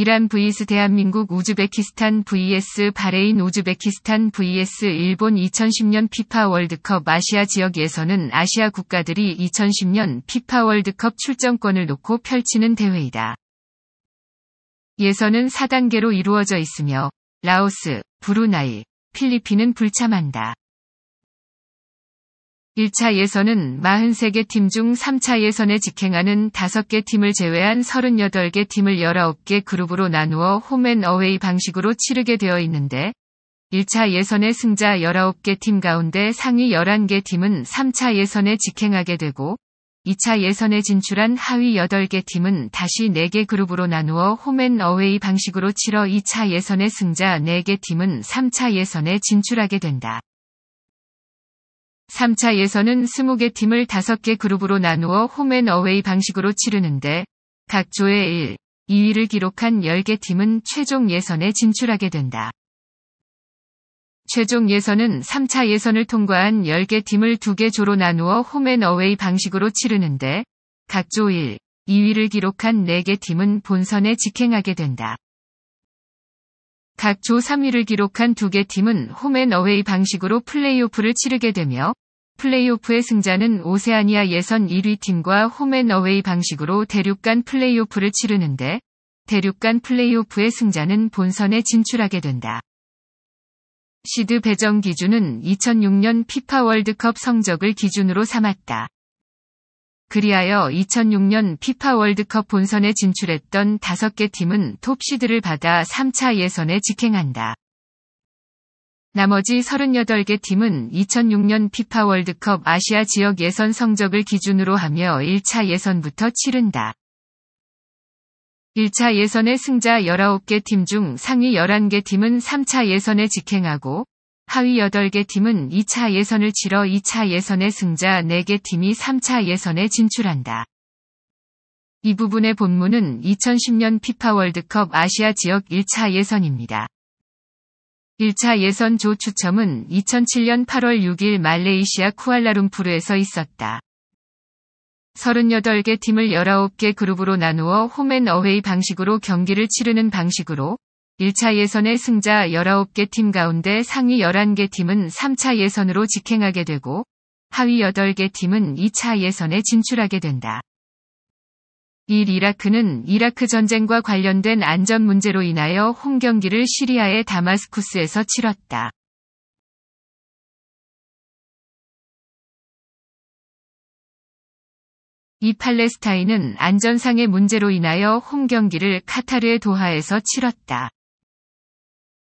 이란 vs 대한민국 우즈베키스탄 vs 바레인 우즈베키스탄 vs 일본 2010년 피파 월드컵 아시아 지역 예선은 아시아 국가들이 2010년 피파 월드컵 출전권을 놓고 펼치는 대회이다. 예선은 4단계로 이루어져 있으며 라오스, 브루나이, 필리핀은 불참한다. 1차 예선은 43개 팀 중 3차 예선에 직행하는 5개 팀을 제외한 38개 팀을 19개 그룹으로 나누어 홈앤 어웨이 방식으로 치르게 되어 있는데 1차 예선의 승자 19개 팀 가운데 상위 11개 팀은 3차 예선에 직행하게 되고 2차 예선에 진출한 하위 8개 팀은 다시 4개 그룹으로 나누어 홈앤 어웨이 방식으로 치러 2차 예선의 승자 4개 팀은 3차 예선에 진출하게 된다. 3차 예선은 20개 팀을 5개 그룹으로 나누어 홈앤어웨이 방식으로 치르는데 각조의 1, 2위를 기록한 10개 팀은 최종 예선에 진출하게 된다. 최종 예선은 3차 예선을 통과한 10개 팀을 2개 조로 나누어 홈앤어웨이 방식으로 치르는데 각 조 1, 2위를 기록한 4개 팀은 본선에 직행하게 된다. 각조 3위를 기록한 두 개 팀은 홈앤어웨이 방식으로 플레이오프를 치르게 되며 플레이오프의 승자는 오세아니아 예선 1위 팀과 홈앤어웨이 방식으로 대륙 간 플레이오프를 치르는데 대륙 간 플레이오프의 승자는 본선에 진출하게 된다. 시드 배정 기준은 2006년 피파 월드컵 성적을 기준으로 삼았다. 그리하여 2006년 피파 월드컵 본선에 진출했던 5개 팀은 톱시드를 받아 3차 예선에 직행한다. 나머지 38개 팀은 2006년 피파 월드컵 아시아 지역 예선 성적을 기준으로 하며 1차 예선부터 치른다. 1차 예선의 승자 19개 팀 중 상위 11개 팀은 3차 예선에 직행하고 하위 8개 팀은 2차 예선을 치러 2차 예선의 승자 4개 팀이 3차 예선에 진출한다. 이 부분의 본문은 2010년 피파 월드컵 아시아 지역 1차 예선입니다. 1차 예선 조 추첨은 2007년 8월 6일 말레이시아 쿠알라룸푸르에서 있었다. 38개 팀을 19개 그룹으로 나누어 홈앤어웨이 방식으로 경기를 치르는 방식으로 1차 예선의 승자 19개 팀 가운데 상위 11개 팀은 3차 예선으로 직행하게 되고 하위 8개 팀은 2차 예선에 진출하게 된다. 1. 이라크는 이라크 전쟁과 관련된 안전 문제로 인하여 홈 경기를 시리아의 다마스쿠스에서 치렀다. 이 팔레스타인은 안전상의 문제로 인하여 홈 경기를 카타르의 도하에서 치렀다.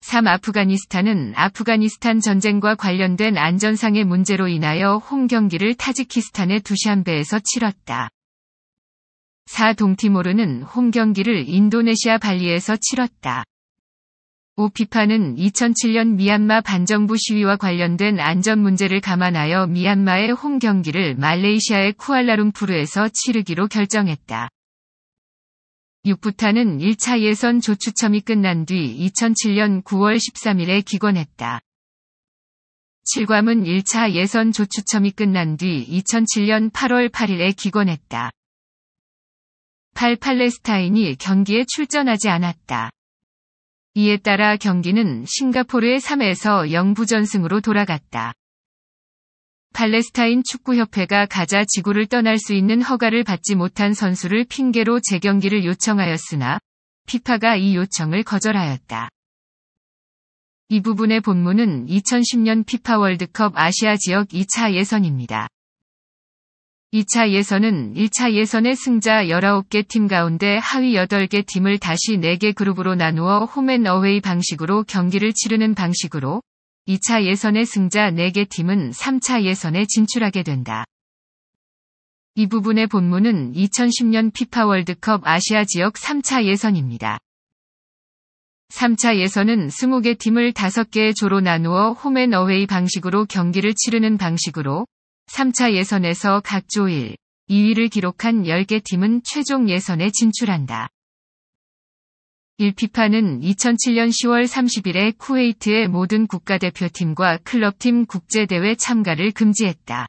3. 아프가니스탄은 아프가니스탄 전쟁과 관련된 안전상의 문제로 인하여 홈 경기를 타지키스탄의 두샨베에서 치렀다. 4. 동티모르는 홈 경기를 인도네시아 발리에서 치렀다. 5. 피파는 2007년 미얀마 반정부 시위와 관련된 안전 문제를 감안하여 미얀마의 홈 경기를 말레이시아의 쿠알라룸푸르에서 치르기로 결정했다. 육부탄은 1차 예선 조추첨이 끝난 뒤 2007년 9월 13일에 기권했다. 7괌은 1차 예선 조추첨이 끝난 뒤 2007년 8월 8일에 기권했다. 8 팔레스타인이 경기에 출전하지 않았다. 이에 따라 경기는 싱가포르의 3에서 0부전승으로 돌아갔다. 팔레스타인 축구협회가 가자 지구를 떠날 수 있는 허가를 받지 못한 선수를 핑계로 재경기를 요청하였으나 피파가 이 요청을 거절하였다. 이 부분의 본문은 2010년 피파 월드컵 아시아 지역 2차 예선입니다. 2차 예선은 1차 예선의 승자 19개 팀 가운데 하위 8개 팀을 다시 4개 그룹으로 나누어 홈앤어웨이 방식으로 경기를 치르는 방식으로 2차 예선의 승자 4개 팀은 3차 예선에 진출하게 된다. 이 부분의 본문은 2010년 피파 월드컵 아시아 지역 3차 예선입니다. 3차 예선은 20개 팀을 5개의 조로 나누어 홈앤어웨이 방식으로 경기를 치르는 방식으로 3차 예선에서 각 조 1, 2위를 기록한 10개 팀은 최종 예선에 진출한다. 1피파는 2007년 10월 30일에 쿠웨이트의 모든 국가대표팀과 클럽팀 국제대회 참가를 금지했다.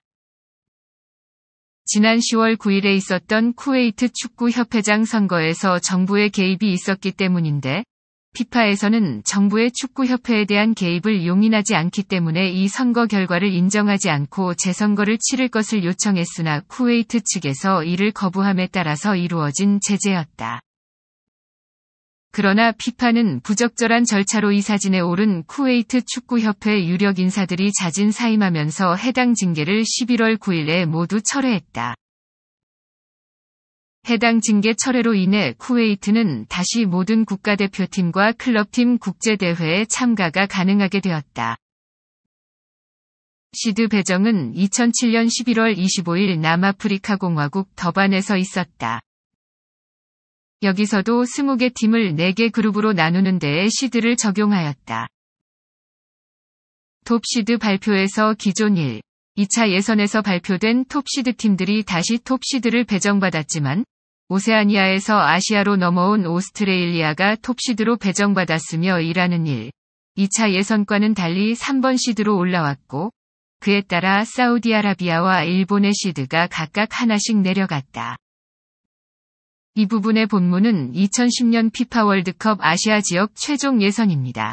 지난 10월 9일에 있었던 쿠웨이트 축구협회장 선거에서 정부의 개입이 있었기 때문인데, 피파에서는 정부의 축구협회에 대한 개입을 용인하지 않기 때문에 이 선거 결과를 인정하지 않고 재선거를 치를 것을 요청했으나 쿠웨이트 측에서 이를 거부함에 따라서 이루어진 제재였다. 그러나 피파는 부적절한 절차로 이 사진에 오른 쿠웨이트 축구협회 유력 인사들이 자진 사임하면서 해당 징계를 11월 9일에 모두 철회했다. 해당 징계 철회로 인해 쿠웨이트는 다시 모든 국가대표팀과 클럽팀 국제대회에 참가가 가능하게 되었다. 시드 배정은 2007년 11월 25일 남아프리카 공화국 더반에서 있었다. 여기서도 20개 팀을 4개 그룹으로 나누는 데에 시드를 적용하였다. 톱시드 발표에서 기존 1, 2차 예선에서 발표된 톱시드 팀들이 다시 톱시드를 배정받았지만 오세아니아에서 아시아로 넘어온 오스트레일리아가 톱시드로 배정받았으며 일하는 일. 2차 예선과는 달리 3번 시드로 올라왔고 그에 따라 사우디아라비아와 일본의 시드가 각각 하나씩 내려갔다. 이 부분의 본문은 2010년 피파 월드컵 아시아 지역 최종 예선입니다.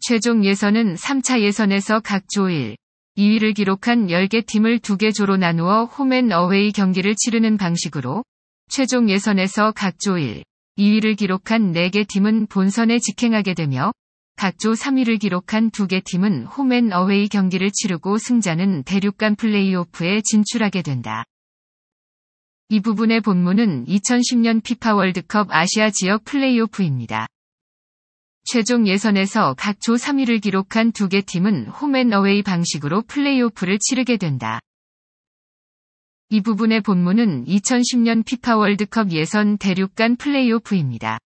최종 예선은 3차 예선에서 각 조 1, 2위를 기록한 10개 팀을 2개 조로 나누어 홈앤 어웨이 경기를 치르는 방식으로 최종 예선에서 각 조 1, 2위를 기록한 4개 팀은 본선에 직행하게 되며 각 조 3위를 기록한 2개 팀은 홈앤 어웨이 경기를 치르고 승자는 대륙간 플레이오프에 진출하게 된다. 이 부분의 본문은 2010년 피파 월드컵 아시아 지역 플레이오프입니다. 최종 예선에서 각조 3위를 기록한 두 개 팀은 홈앤어웨이 방식으로 플레이오프를 치르게 된다. 이 부분의 본문은 2010년 피파 월드컵 예선 대륙간 플레이오프입니다.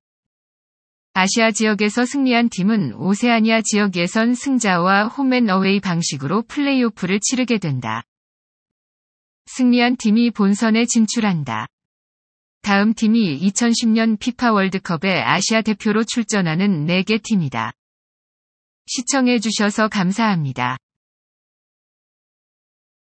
아시아 지역에서 승리한 팀은 오세아니아 지역 예선 승자와 홈앤어웨이 방식으로 플레이오프를 치르게 된다. 승리한 팀이 본선에 진출한다. 다음 팀이 2010년 피파 월드컵에 아시아 대표로 출전하는 4개 팀이다. 시청해주셔서 감사합니다.